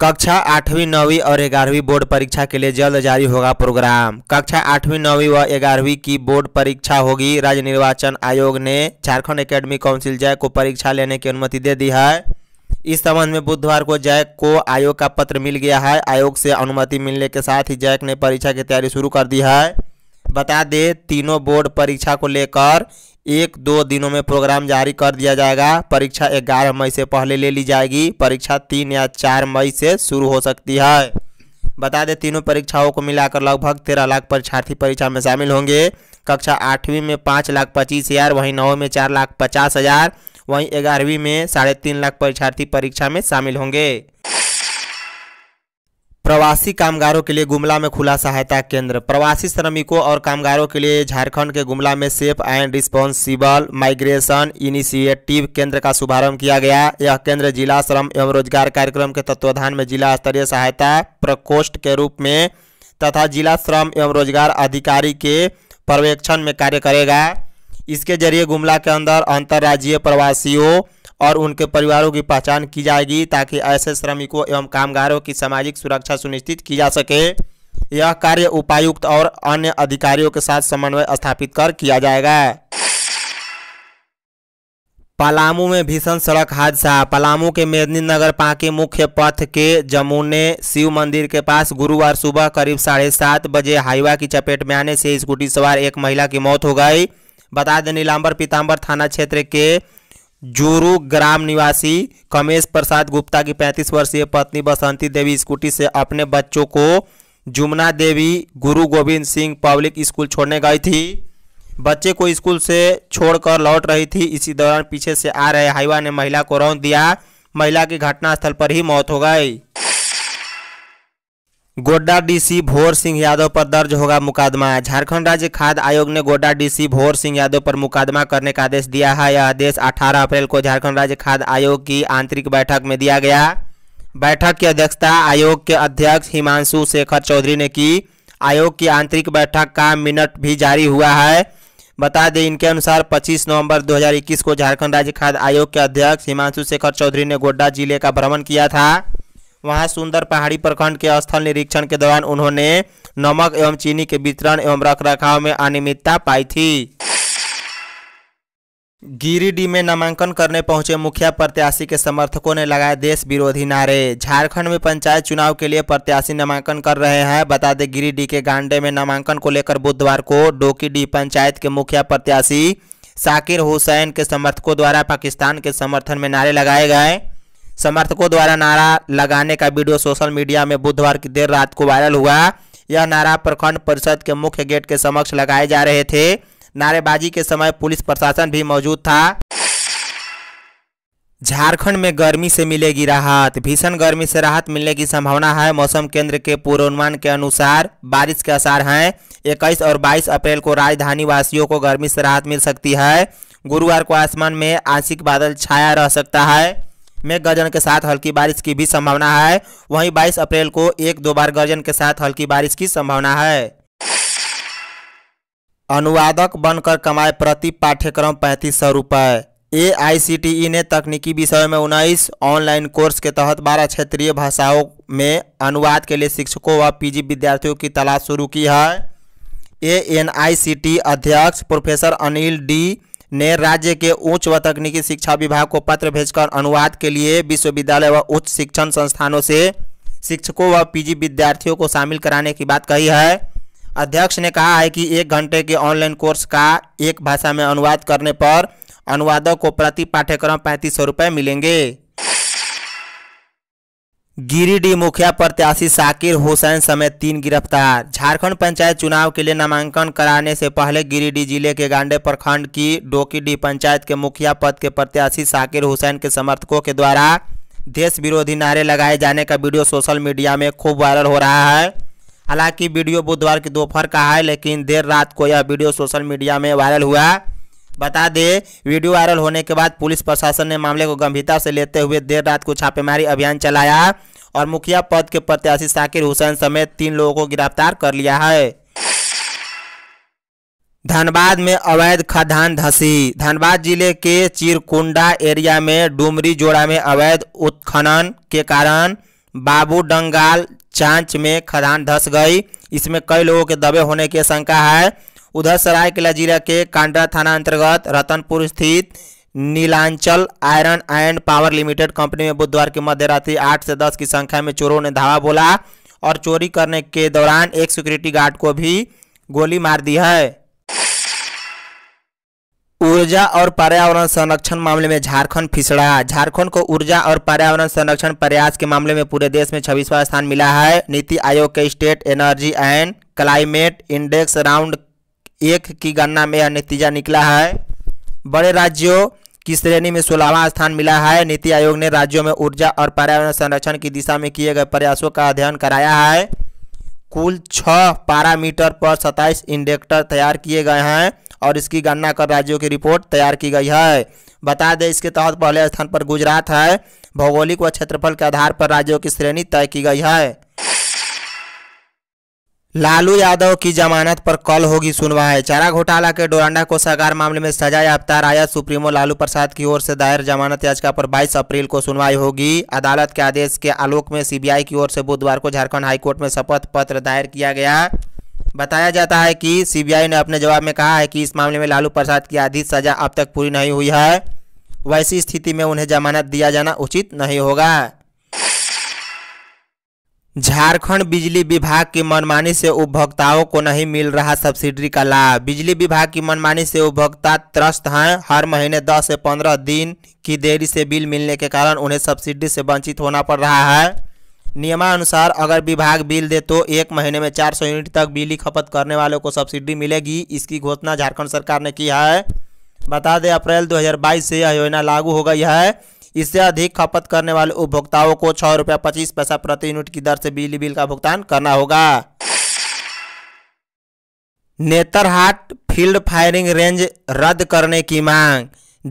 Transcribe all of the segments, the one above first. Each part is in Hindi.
कक्षा आठवीं नौवीं और ग्यारहवीं बोर्ड परीक्षा के लिए जल्द जारी होगा प्रोग्राम कक्षा आठवीं नौवीं व ग्यारहवीं की बोर्ड परीक्षा होगी राज्य निर्वाचन आयोग ने झारखंड एकेडमी काउंसिल जय को परीक्षा लेने की अनुमति दे दी है इस संबंध में बुधवार को जैक को आयोग का पत्र मिल गया है आयोग से अनुमति मिलने के साथ ही जैक ने परीक्षा की तैयारी शुरू कर दी है बता दें तीनों बोर्ड परीक्षा को लेकर एक दो दिनों में प्रोग्राम जारी कर दिया जाएगा परीक्षा ग्यारह मई से पहले ले ली जाएगी परीक्षा तीन या चार मई से शुरू हो सकती है बता दें तीनों परीक्षाओं को मिलाकर लगभग तेरह लाख परीक्षार्थी परीक्षा में शामिल होंगे कक्षा आठवीं में पाँच लाख पच्चीस हज़ार वहीं नौवीं में चार लाख पचास हज़ार वहीं ग्यारहवीं में साढ़े तीन लाख परीक्षार्थी परीक्षा में शामिल होंगे प्रवासी कामगारों के लिए गुमला में खुला सहायता केंद्र प्रवासी श्रमिकों और कामगारों के लिए झारखंड के गुमला में safe and responsible migration initiative केंद्र का शुभारंभ किया गया यह केंद्र जिला श्रम एवं रोजगार कार्यक्रम के तत्वाधान में जिला स्तरीय सहायता प्रकोष्ठ के रूप में तथा जिला श्रम एवं रोजगार अधिकारी के पर्यवेक्षण में कार्य करेगा इसके जरिए गुमला के अंदर अंतर्राज्यीय प्रवासियों और उनके परिवारों की पहचान की जाएगी ताकि ऐसे श्रमिकों एवं कामगारों की सामाजिक सुरक्षा सुनिश्चित की जा सके यह कार्य उपायुक्त और अन्य अधिकारियों के साथ समन्वय स्थापित कर किया जाएगा पलामू में भीषण सड़क हादसा पलामू के मेदिनीनगर पाके मुख्य पथ के जमुने शिव मंदिर के पास गुरुवार सुबह करीब साढ़े सात बजे हाईवा की चपेट में आने से स्कूटी सवार एक महिला की मौत हो गई बता दें नीलाम्बर पीताम्बर थाना क्षेत्र के जोरू ग्राम निवासी कमेश प्रसाद गुप्ता की 35 वर्षीय पत्नी बसंती देवी स्कूटी से अपने बच्चों को जुमना देवी गुरु गोविंद सिंह पब्लिक स्कूल छोड़ने गई थी बच्चे को स्कूल से छोड़कर लौट रही थी इसी दौरान पीछे से आ रहे हाईवा ने महिला को रौन दिया महिला की घटनास्थल पर ही मौत हो गई गोड्डा डीसी भोर सिंह यादव पर दर्ज होगा मुकदमा झारखंड राज्य खाद्य आयोग ने गोड्डा डीसी भोर सिंह यादव पर मुकदमा करने का आदेश दिया है यह आदेश 18 अप्रैल को झारखंड राज्य खाद्य आयोग की आंतरिक बैठक में दिया गया बैठक की अध्यक्षता आयोग के अध्यक्ष हिमांशु शेखर चौधरी ने की आयोग की आंतरिक बैठक का मिनट भी जारी हुआ है बता दें इनके अनुसार 25 नवंबर 2021 को झारखंड राज्य खाद्य आयोग के अध्यक्ष हिमांशु शेखर चौधरी ने गोड्डा जिले का भ्रमण किया था वहाँ सुंदर पहाड़ी प्रखंड के स्थल निरीक्षण के दौरान उन्होंने नमक एवं चीनी के वितरण एवं रखरखाव में अनियमितता पाई थी गिरिडीह में नामांकन करने पहुंचे मुखिया प्रत्याशी के समर्थकों ने लगाए देश विरोधी नारे झारखंड में पंचायत चुनाव के लिए प्रत्याशी नामांकन कर रहे हैं बता दें गिरिडीह के गांडे में नामांकन को लेकर बुधवार को डोकीडीह पंचायत के मुखिया प्रत्याशी साकिर हुसैन के समर्थकों द्वारा पाकिस्तान के समर्थन में नारे लगाए गए समर्थकों द्वारा नारा लगाने का वीडियो सोशल मीडिया में बुधवार की देर रात को वायरल हुआ यह नारा प्रखंड परिषद के मुख्य गेट के समक्ष लगाए जा रहे थे नारेबाजी के समय पुलिस प्रशासन भी मौजूद था झारखंड में गर्मी से मिलेगी राहत भीषण गर्मी से राहत मिलने की संभावना है मौसम केंद्र के पूर्वानुमान के अनुसार बारिश के आसार हैं इक्कीस और बाईस अप्रैल को राजधानी वासियों को गर्मी से राहत मिल सकती है गुरुवार को आसमान में आंशिक बादल छाया रह सकता है में गर्जन के साथ हल्की बारिश की भी संभावना है वहीं बाईस अप्रैल को एक दो बार गर्जन के साथ हल्की बारिश की संभावना है अनुवादक बनकर कमाए प्रति पाठ्यक्रम पैंतीस सौ रुपये ए आई सी टी ई ने तकनीकी विषयों में उन्नीस ऑनलाइन कोर्स के तहत बारह क्षेत्रीय भाषाओं में अनुवाद के लिए शिक्षकों व पीजी विद्यार्थियों की तलाश शुरू की है A N I C T अध्यक्ष प्रोफेसर अनिल डी ने राज्य के उच्च व तकनीकी शिक्षा विभाग को पत्र भेजकर अनुवाद के लिए विश्वविद्यालय व उच्च शिक्षण संस्थानों से शिक्षकों व पीजी विद्यार्थियों को शामिल कराने की बात कही है अध्यक्ष ने कहा है कि एक घंटे के ऑनलाइन कोर्स का एक भाषा में अनुवाद करने पर अनुवादक को प्रति पाठ्यक्रम पैंतीस सौ रुपये मिलेंगे गिरिडीह मुखिया प्रत्याशी साकिर हुसैन समेत तीन गिरफ्तार झारखंड पंचायत चुनाव के लिए नामांकन कराने से पहले गिरिडीह जिले के गांडे प्रखंड की डोकीडीह पंचायत के मुखिया पद के प्रत्याशी साकिर हुसैन के समर्थकों के द्वारा देश विरोधी नारे लगाए जाने का वीडियो सोशल मीडिया में खूब वायरल हो रहा है हालांकि वीडियो बुधवार की दोपहर का है लेकिन देर रात को यह वीडियो सोशल मीडिया में वायरल हुआ बता दें वीडियो वायरल होने के बाद पुलिस प्रशासन ने मामले को गंभीरता से लेते हुए देर रात को छापेमारी अभियान चलाया और मुखिया पद के प्रत्याशी साकिर हुसैन समेत तीन लोगों को गिरफ्तार कर लिया है धनबाद में अवैध खदान धसी धनबाद जिले के चिरकुंडा एरिया में डुमरी जोड़ा में अवैध उत्खनन के कारण बाबू डंगाल चांच में खदान धस गई इसमें कई लोगों के दबे होने की शंका है उधर सरायकेला जिला के कांडरा थाना अंतर्गत रतनपुर स्थित Nilanchal iron and power limited company में बुधवार की मध्य रात्रि आठ से दस की संख्या में चोरों ने धावा बोला और चोरी करने के दौरान एक सिक्योरिटी गार्ड को भी गोली मार दी है ऊर्जा और पर्यावरण संरक्षण मामले में झारखंड फिसड़ा झारखंड को ऊर्जा और पर्यावरण संरक्षण प्रयास के मामले में पूरे देश में छब्बीसवां स्थान मिला है नीति आयोग के state energy and climate index round एक की गणना में यह नतीजा निकला है बड़े राज्यों की श्रेणी में सोलहवां स्थान मिला है नीति आयोग ने राज्यों में ऊर्जा और पर्यावरण संरक्षण की दिशा में किए गए प्रयासों का अध्ययन कराया है कुल छः पैरामीटर पर सत्ताईस इंडेक्टर तैयार किए गए हैं और इसकी गणना कर राज्यों की रिपोर्ट तैयार की गई है बता दें इसके तहत पहले स्थान पर गुजरात है भौगोलिक व क्षेत्रफल के आधार पर राज्यों की श्रेणी तय की गई है लालू यादव की जमानत पर कल होगी सुनवाई चारा घोटाला के डोरांडा कोषागार मामले में सजा याफ्ता राया सुप्रीमो लालू प्रसाद की ओर से दायर जमानत याचिका पर 22 अप्रैल को सुनवाई होगी अदालत के आदेश के आलोक में सीबीआई की ओर से बुधवार को झारखंड हाईकोर्ट में शपथ पत्र दायर किया गया बताया जाता है कि सीबीआई ने अपने जवाब में कहा है कि इस मामले में लालू प्रसाद की आधी सजा अब तक पूरी नहीं हुई है वैसी स्थिति में उन्हें जमानत दिया जाना उचित नहीं होगा झारखंड बिजली विभाग की मनमानी से उपभोक्ताओं को नहीं मिल रहा सब्सिडी का लाभ बिजली विभाग की मनमानी से उपभोक्ता त्रस्त हैं हर महीने 10 से 15 दिन की देरी से बिल मिलने के कारण उन्हें सब्सिडी से वंचित होना पड़ रहा है नियमानुसार अगर विभाग बिल दे तो एक महीने में 400 यूनिट तक बिजली खपत करने वालों को सब्सिडी मिलेगी इसकी घोषणा झारखंड सरकार ने की है बता दें अप्रैल दो से यह योजना लागू हो गई है इससे अधिक खपत करने वाले उपभोक्ताओं को छह रुपया पच्चीस पैसा प्रति यूनिट की दर से बिजली बिल का भुगतान करना होगा नेतरहाट फील्ड फायरिंग रेंज रद्द करने की मांग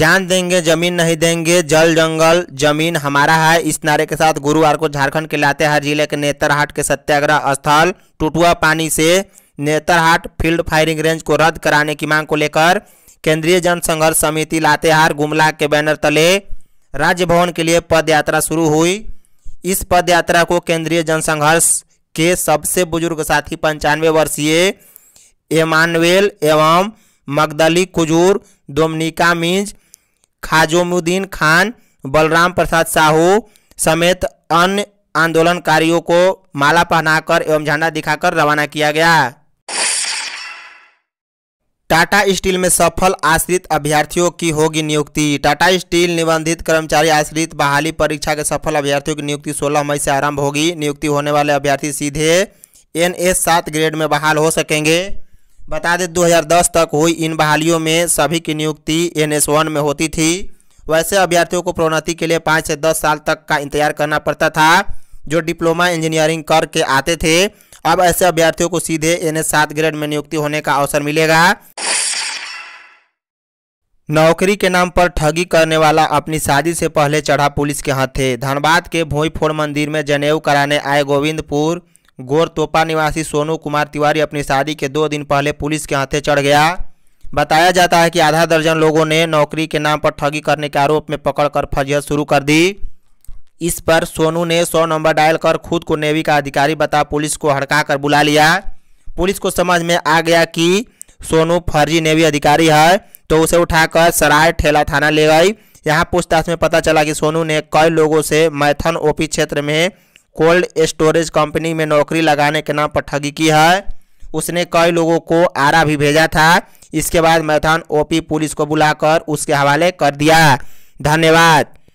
जान देंगे जमीन नहीं देंगे जल जंगल जमीन हमारा है इस नारे के साथ गुरुवार को झारखंड के लातेहार जिले के नेतरहाट के सत्याग्रह स्थल टुटुआ पानी से नेतरहाट फील्ड फायरिंग रेंज को रद्द कराने की मांग को लेकर केंद्रीय जनसंघर्ष समिति लातेहार गुमला के बैनर तले राज्य भवन के लिए पदयात्रा शुरू हुई इस पदयात्रा को केंद्रीय जनसंघर्ष के सबसे बुजुर्ग साथी पंचानवे वर्षीय एमानुएल एवं मगदली कुजूर डोमनिका मिंज खाजोमुद्दीन खान बलराम प्रसाद साहू समेत अन्य आंदोलनकारियों को माला पहनाकर एवं झंडा दिखाकर रवाना किया गया टाटा स्टील में सफल आश्रित अभ्यर्थियों की होगी नियुक्ति टाटा स्टील निबंधित कर्मचारी आश्रित बहाली परीक्षा के सफल अभ्यर्थियों की नियुक्ति 16 मई से आरंभ होगी नियुक्ति होने वाले अभ्यर्थी सीधे एन एस सात ग्रेड में बहाल हो सकेंगे बता दें 2010 तक हुई इन बहालियों में सभी की नियुक्ति एन एस वन में होती थी वैसे अभ्यर्थियों को प्रोन्नति के लिए पाँच से दस साल तक का इंतजार करना पड़ता था जो डिप्लोमा इंजीनियरिंग करके आते थे अब ऐसे अभ्यर्थियों को सीधे एन एस सात ग्रेड में नियुक्ति होने का अवसर मिलेगा नौकरी के नाम पर ठगी करने वाला अपनी शादी से पहले चढ़ा पुलिस के हाथ थे धनबाद के भोईफोड़ मंदिर में जनेऊ कराने आए गोविंदपुर गोरतोपा निवासी सोनू कुमार तिवारी अपनी शादी के दो दिन पहले पुलिस के हाथे चढ़ गया बताया जाता है कि आधा दर्जन लोगों ने नौकरी के नाम पर ठगी करने के आरोप में पकड़कर फजियत शुरू कर दी इस पर सोनू ने सौ नंबर डायल कर खुद को नेवी का अधिकारी बता पुलिस को कर बुला लिया पुलिस को समझ में आ गया कि सोनू फर्जी नेवी अधिकारी है तो उसे उठाकर सराय ठेला थाना ले गई यहाँ पूछताछ में पता चला कि सोनू ने कई लोगों से मैथन ओपी क्षेत्र में कोल्ड स्टोरेज कंपनी में नौकरी लगाने के नाम पर ठगी की है उसने कई लोगों को आरा भी भेजा था इसके बाद मैथान ओपी पुलिस को बुलाकर उसके हवाले कर दिया धन्यवाद